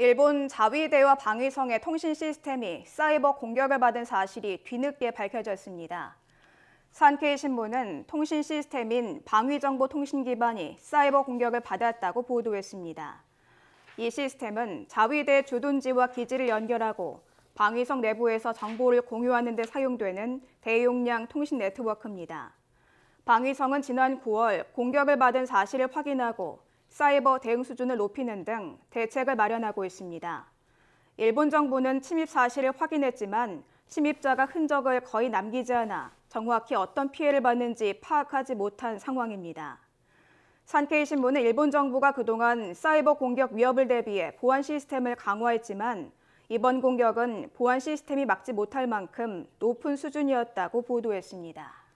일본 자위대와 방위성의 통신 시스템이 사이버 공격을 받은 사실이 뒤늦게 밝혀졌습니다. 산케이 신문은 통신 시스템인 방위정보 통신 기반이 사이버 공격을 받았다고 보도했습니다. 이 시스템은 자위대 주둔지와 기지를 연결하고 방위성 내부에서 정보를 공유하는 데 사용되는 대용량 통신 네트워크입니다. 방위성은 지난 9월 공격을 받은 사실을 확인하고 사이버 대응 수준을 높이는 등 대책을 마련하고 있습니다. 일본 정부는 침입 사실을 확인했지만 침입자가 흔적을 거의 남기지 않아 정확히 어떤 피해를 받는지 파악하지 못한 상황입니다. 산케이 신문은 일본 정부가 그동안 사이버 공격 위협을 대비해 보안 시스템을 강화했지만 이번 공격은 보안 시스템이 막지 못할 만큼 높은 수준이었다고 보도했습니다.